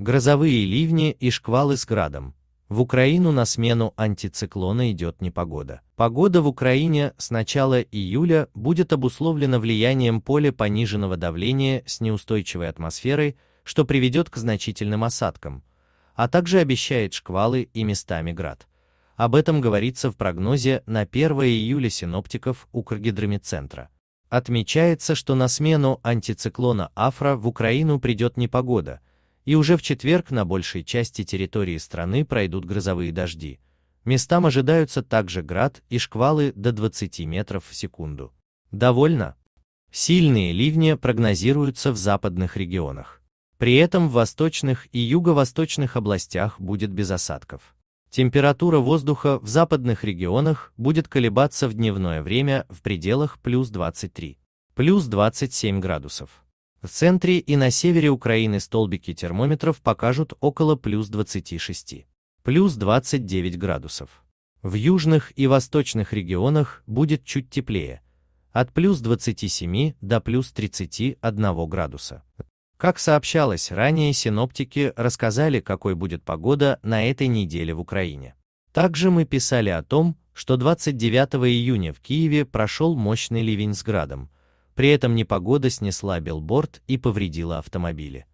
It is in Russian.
Грозовые ливни и шквалы с градом. В Украину на смену антициклона идет непогода. Погода в Украине с начала июля будет обусловлена влиянием поля пониженного давления с неустойчивой атмосферой, что приведет к значительным осадкам, а также обещает шквалы и местами град. Об этом говорится в прогнозе на 1 июля синоптиков Укргидромедцентра. Отмечается, что на смену антициклона Афра в Украину придет непогода – и уже в четверг на большей части территории страны пройдут грозовые дожди. Местам ожидаются также град и шквалы до 20 метров в секунду. Довольно сильные ливни прогнозируются в западных регионах. При этом в восточных и юго-восточных областях будет без осадков. Температура воздуха в западных регионах будет колебаться в дневное время в пределах плюс 23, плюс 27 градусов. В центре и на севере Украины столбики термометров покажут около плюс 26, плюс 29 градусов. В южных и восточных регионах будет чуть теплее, от плюс 27 до плюс 31 градуса. Как сообщалось ранее, синоптики рассказали, какой будет погода на этой неделе в Украине. Также мы писали о том, что 29 июня в Киеве прошел мощный ливень с градом, при этом непогода снесла билборд и повредила автомобили.